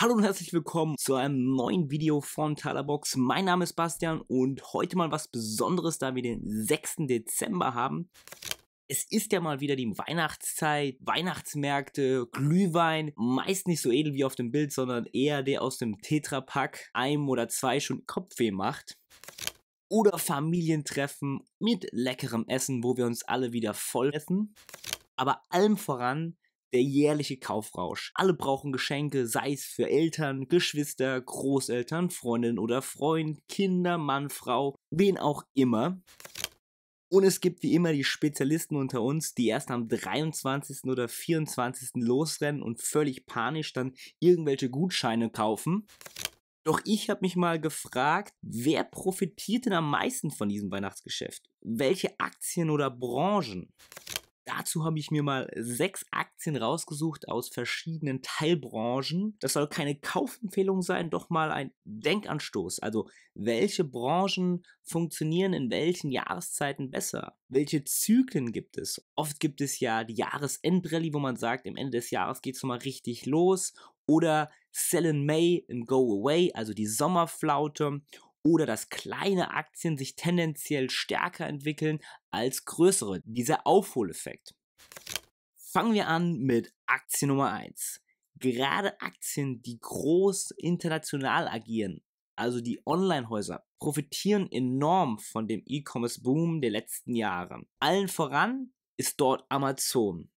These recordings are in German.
Hallo und herzlich willkommen zu einem neuen Video von Talabox. Mein Name ist Bastian und heute mal was Besonderes, da wir den 6. Dezember haben. Es ist ja mal wieder die Weihnachtszeit, Weihnachtsmärkte, Glühwein, meist nicht so edel wie auf dem Bild, sondern eher der aus dem Tetrapack einem oder zwei schon Kopfweh macht oder Familientreffen mit leckerem Essen, wo wir uns alle wieder voll essen. Aber allem voran der jährliche Kaufrausch. Alle brauchen Geschenke, sei es für Eltern, Geschwister, Großeltern, Freundinnen oder Freund, Kinder, Mann, Frau, wen auch immer. Und es gibt wie immer die Spezialisten unter uns, die erst am 23. oder 24. losrennen und völlig panisch dann irgendwelche Gutscheine kaufen. Doch ich habe mich mal gefragt, wer profitiert denn am meisten von diesem Weihnachtsgeschäft? Welche Aktien oder Branchen? Dazu habe ich mir mal sechs Aktien rausgesucht aus verschiedenen Teilbranchen. Das soll keine Kaufempfehlung sein, doch mal ein Denkanstoß. Also welche Branchen funktionieren in welchen Jahreszeiten besser? Welche Zyklen gibt es? Oft gibt es ja die Jahresendrallye, wo man sagt, im Ende des Jahres geht es nochmal richtig los. Oder Sell in May im Go Away, also die Sommerflaute oder dass kleine Aktien sich tendenziell stärker entwickeln als größere. Dieser Aufholeffekt. Fangen wir an mit Aktie Nummer 1. Gerade Aktien, die groß international agieren, also die Onlinehäuser, profitieren enorm von dem E-Commerce-Boom der letzten Jahre. Allen voran ist dort Amazon.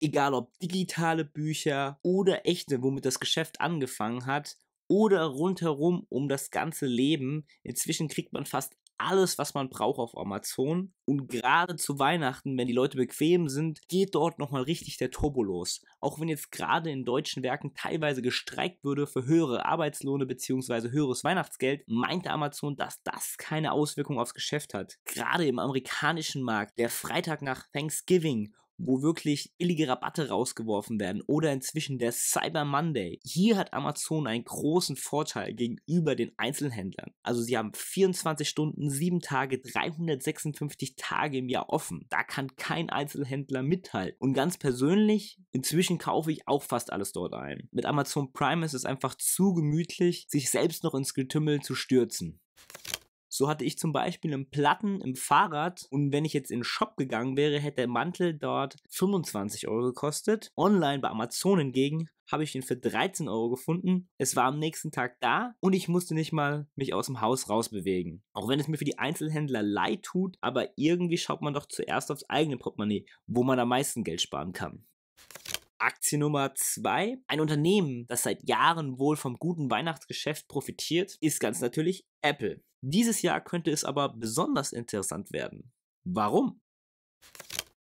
Egal ob digitale Bücher oder echte, womit das Geschäft angefangen hat, oder rundherum um das ganze Leben. Inzwischen kriegt man fast alles, was man braucht auf Amazon. Und gerade zu Weihnachten, wenn die Leute bequem sind, geht dort nochmal richtig der Turbo los. Auch wenn jetzt gerade in deutschen Werken teilweise gestreikt würde für höhere Arbeitslohne bzw. höheres Weihnachtsgeld, meinte Amazon, dass das keine Auswirkung aufs Geschäft hat. Gerade im amerikanischen Markt, der Freitag nach Thanksgiving wo wirklich billige Rabatte rausgeworfen werden oder inzwischen der Cyber Monday. Hier hat Amazon einen großen Vorteil gegenüber den Einzelhändlern. Also sie haben 24 Stunden, 7 Tage, 356 Tage im Jahr offen. Da kann kein Einzelhändler mithalten. Und ganz persönlich, inzwischen kaufe ich auch fast alles dort ein. Mit Amazon Prime ist es einfach zu gemütlich, sich selbst noch ins Getümmel zu stürzen. So hatte ich zum Beispiel einen Platten im Fahrrad und wenn ich jetzt in den Shop gegangen wäre, hätte der Mantel dort 25 Euro gekostet. Online bei Amazon hingegen habe ich ihn für 13 Euro gefunden. Es war am nächsten Tag da und ich musste nicht mal mich aus dem Haus rausbewegen. Auch wenn es mir für die Einzelhändler leid tut, aber irgendwie schaut man doch zuerst aufs eigene Portemonnaie, wo man am meisten Geld sparen kann. Aktie Nummer zwei. Ein Unternehmen, das seit Jahren wohl vom guten Weihnachtsgeschäft profitiert, ist ganz natürlich Apple. Dieses Jahr könnte es aber besonders interessant werden. Warum?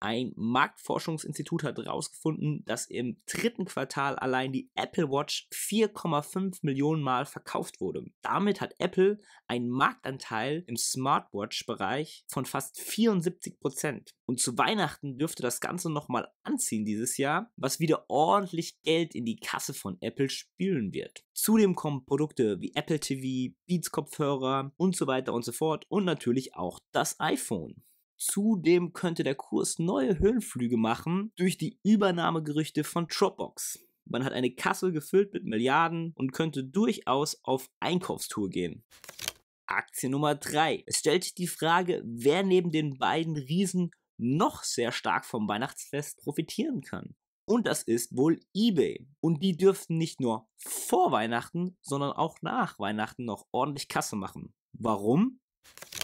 Ein Marktforschungsinstitut hat herausgefunden, dass im dritten Quartal allein die Apple Watch 4,5 Millionen Mal verkauft wurde. Damit hat Apple einen Marktanteil im Smartwatch-Bereich von fast 74 Prozent. Und zu Weihnachten dürfte das Ganze nochmal anziehen dieses Jahr, was wieder ordentlich Geld in die Kasse von Apple spülen wird. Zudem kommen Produkte wie Apple TV, Beats Kopfhörer und so weiter und so fort und natürlich auch das iPhone. Zudem könnte der Kurs neue Höhenflüge machen durch die Übernahmegerüchte von Dropbox. Man hat eine Kasse gefüllt mit Milliarden und könnte durchaus auf Einkaufstour gehen. Aktie Nummer 3. Es stellt sich die Frage, wer neben den beiden Riesen noch sehr stark vom Weihnachtsfest profitieren kann. Und das ist wohl eBay. Und die dürften nicht nur vor Weihnachten, sondern auch nach Weihnachten noch ordentlich Kasse machen. Warum?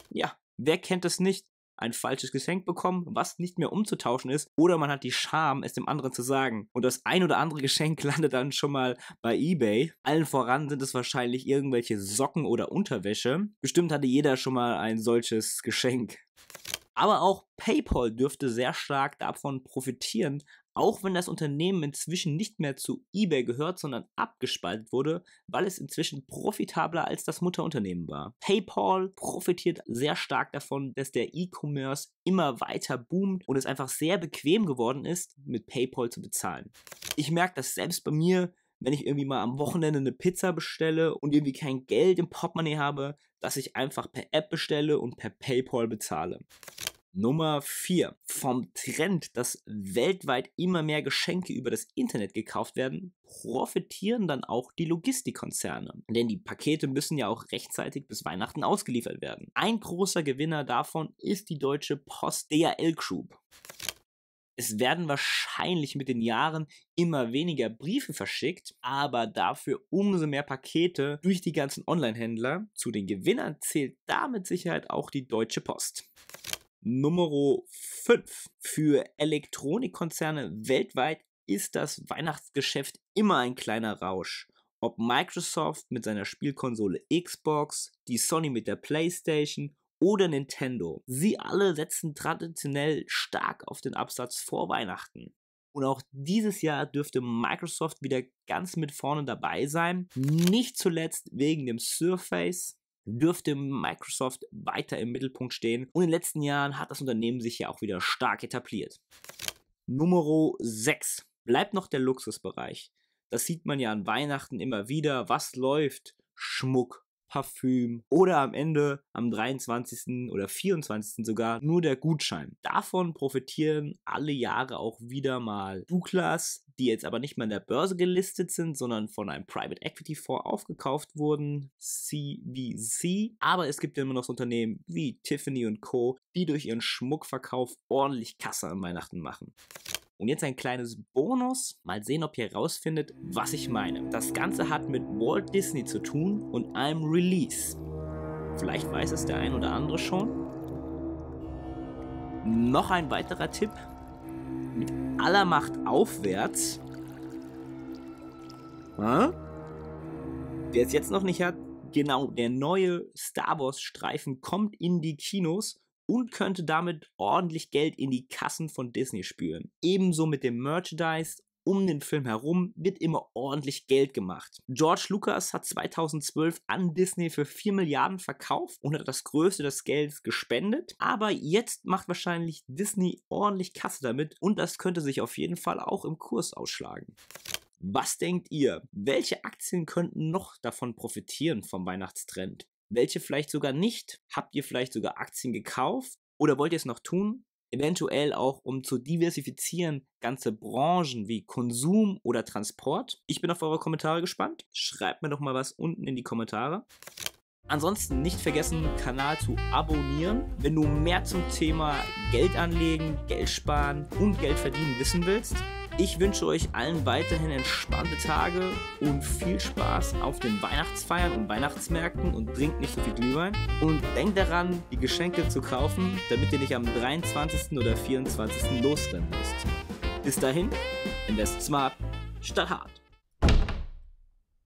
Ja, wer kennt es nicht? ein falsches Geschenk bekommen, was nicht mehr umzutauschen ist, oder man hat die Scham, es dem anderen zu sagen. Und das ein oder andere Geschenk landet dann schon mal bei eBay. Allen voran sind es wahrscheinlich irgendwelche Socken oder Unterwäsche. Bestimmt hatte jeder schon mal ein solches Geschenk. Aber auch PayPal dürfte sehr stark davon profitieren, auch wenn das Unternehmen inzwischen nicht mehr zu eBay gehört, sondern abgespaltet wurde, weil es inzwischen profitabler als das Mutterunternehmen war. PayPal profitiert sehr stark davon, dass der E-Commerce immer weiter boomt und es einfach sehr bequem geworden ist, mit PayPal zu bezahlen. Ich merke das selbst bei mir, wenn ich irgendwie mal am Wochenende eine Pizza bestelle und irgendwie kein Geld im Portemonnaie habe, dass ich einfach per App bestelle und per PayPal bezahle. Nummer 4. Vom Trend, dass weltweit immer mehr Geschenke über das Internet gekauft werden, profitieren dann auch die Logistikkonzerne. Denn die Pakete müssen ja auch rechtzeitig bis Weihnachten ausgeliefert werden. Ein großer Gewinner davon ist die deutsche Post DHL Group. Es werden wahrscheinlich mit den Jahren immer weniger Briefe verschickt, aber dafür umso mehr Pakete durch die ganzen Onlinehändler. Zu den Gewinnern zählt da mit Sicherheit auch die Deutsche Post. Nummer 5. Für Elektronikkonzerne weltweit ist das Weihnachtsgeschäft immer ein kleiner Rausch. Ob Microsoft mit seiner Spielkonsole Xbox, die Sony mit der PlayStation oder Nintendo. Sie alle setzen traditionell stark auf den Absatz vor Weihnachten. Und auch dieses Jahr dürfte Microsoft wieder ganz mit vorne dabei sein. Nicht zuletzt wegen dem Surface, dürfte Microsoft weiter im Mittelpunkt stehen. Und in den letzten Jahren hat das Unternehmen sich ja auch wieder stark etabliert. Nummer 6 bleibt noch der Luxusbereich. Das sieht man ja an Weihnachten immer wieder. Was läuft? Schmuck, Parfüm oder am Ende am 23. oder 24. sogar nur der Gutschein. Davon profitieren alle Jahre auch wieder mal Douglas, die jetzt aber nicht mehr in der Börse gelistet sind, sondern von einem Private Equity Fonds aufgekauft wurden, CVC. Aber es gibt ja immer noch so Unternehmen wie Tiffany und Co., die durch ihren Schmuckverkauf ordentlich Kasse an Weihnachten machen. Und jetzt ein kleines Bonus. Mal sehen, ob ihr herausfindet, was ich meine. Das Ganze hat mit Walt Disney zu tun und einem Release. Vielleicht weiß es der ein oder andere schon. Noch ein weiterer Tipp, aller Macht aufwärts. Hm? Wer es jetzt noch nicht hat, genau, der neue Star Wars-Streifen kommt in die Kinos und könnte damit ordentlich Geld in die Kassen von Disney spüren. Ebenso mit dem Merchandise um den Film herum wird immer ordentlich Geld gemacht. George Lucas hat 2012 an Disney für 4 Milliarden verkauft und hat das Größte des Geldes gespendet. Aber jetzt macht wahrscheinlich Disney ordentlich Kasse damit und das könnte sich auf jeden Fall auch im Kurs ausschlagen. Was denkt ihr? Welche Aktien könnten noch davon profitieren vom Weihnachtstrend? Welche vielleicht sogar nicht? Habt ihr vielleicht sogar Aktien gekauft? Oder wollt ihr es noch tun? eventuell auch um zu diversifizieren ganze Branchen wie Konsum oder Transport. Ich bin auf eure Kommentare gespannt. Schreibt mir doch mal was unten in die Kommentare. Ansonsten nicht vergessen, Kanal zu abonnieren. Wenn du mehr zum Thema Geld anlegen, Geld sparen und Geld verdienen wissen willst, ich wünsche euch allen weiterhin entspannte Tage und viel Spaß auf den Weihnachtsfeiern und Weihnachtsmärkten und trinkt nicht so viel Glühwein. Und denkt daran, die Geschenke zu kaufen, damit ihr nicht am 23. oder 24. losrennen müsst. Bis dahin, invest smart statt hart.